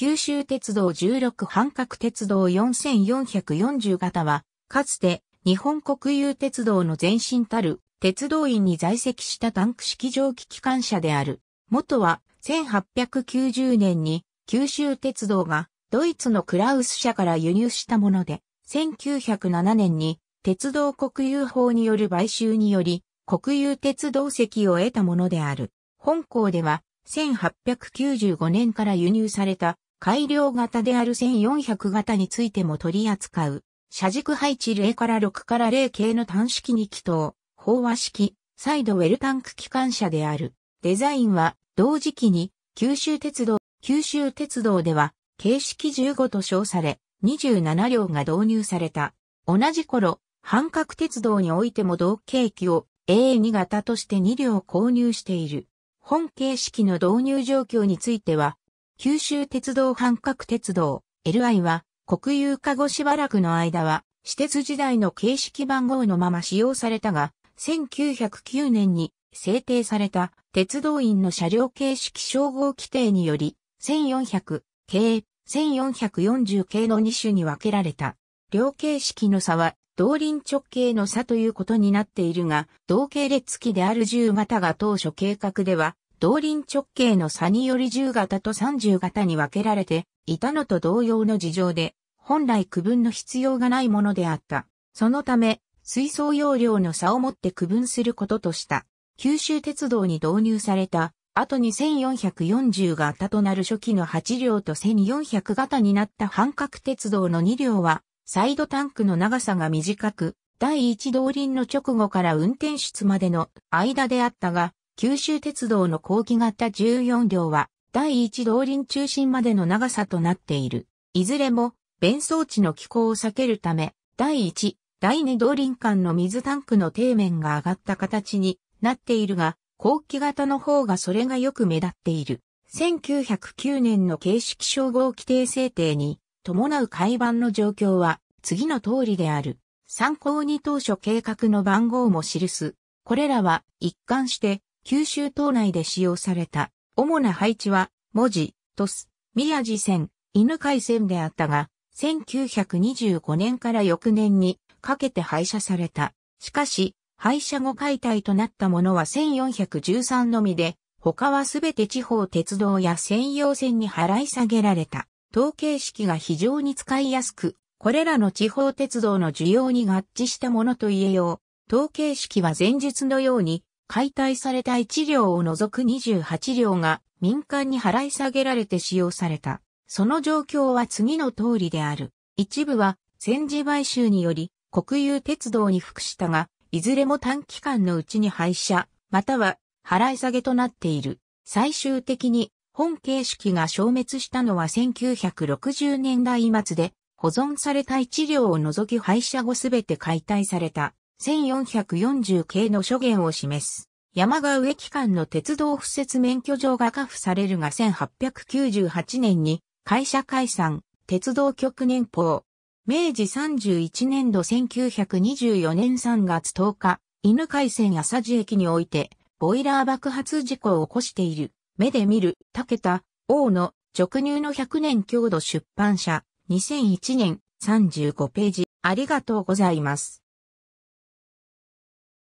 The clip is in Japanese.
九州鉄道16半角鉄道4440型は、かつて日本国有鉄道の前身たる鉄道員に在籍したタンク式蒸気機関車である。元は1890年に九州鉄道がドイツのクラウス社から輸入したもので、1907年に鉄道国有法による買収により、国有鉄道席を得たものである。本校では1895年から輸入された改良型である1400型についても取り扱う、車軸配置0から6から0系の単式に気筒、飽和式、サイドウェルタンク機関車である。デザインは、同時期に、九州鉄道、九州鉄道では、形式15と称され、27両が導入された。同じ頃、半角鉄道においても同型機を A2 型として2両購入している。本形式の導入状況については、九州鉄道半角鉄道 LI は国有化後しばらくの間は私鉄時代の形式番号のまま使用されたが1909年に制定された鉄道員の車両形式称号規定により1400系1440系の2種に分けられた。両形式の差は同輪直径の差ということになっているが、同系列機である10型が当初計画では動輪直径の差により10型と30型に分けられて、いたのと同様の事情で、本来区分の必要がないものであった。そのため、水槽容量の差をもって区分することとした。九州鉄道に導入された、後に1440型となる初期の8両と1400型になった半角鉄道の2両は、サイドタンクの長さが短く、第1動輪の直後から運転室までの間であったが、九州鉄道の後期型14両は、第1動輪中心までの長さとなっている。いずれも、弁装置の機構を避けるため、第1、第2動輪間の水タンクの底面が上がった形になっているが、後期型の方がそれがよく目立っている。1909年の形式称号規定制定に伴う海板の状況は次の通りである。参考に当初計画の番号も記す。これらは一貫して九州島内で使用された、主な配置は、文字、トス、宮地線、犬海線であったが、1925年から翌年にかけて廃車された。しかし、廃車後解体となったものは1413のみで、他はすべて地方鉄道や専用線に払い下げられた。統計式が非常に使いやすく、これらの地方鉄道の需要に合致したものと言えよう。統計式は前述のように、解体された1両を除く28両が民間に払い下げられて使用された。その状況は次の通りである。一部は戦時買収により国有鉄道に服したが、いずれも短期間のうちに廃車、または払い下げとなっている。最終的に本形式が消滅したのは1960年代末で、保存された1両を除き廃車後すべて解体された。1440系の諸言を示す。山川上機関の鉄道敷設免許状がカ付されるが1898年に会社解散、鉄道局年報。明治31年度1924年3月10日、犬海線朝地駅において、ボイラー爆発事故を起こしている。目で見る、武田、王の直入の100年強度出版社、2001年35ページ。ありがとうございます。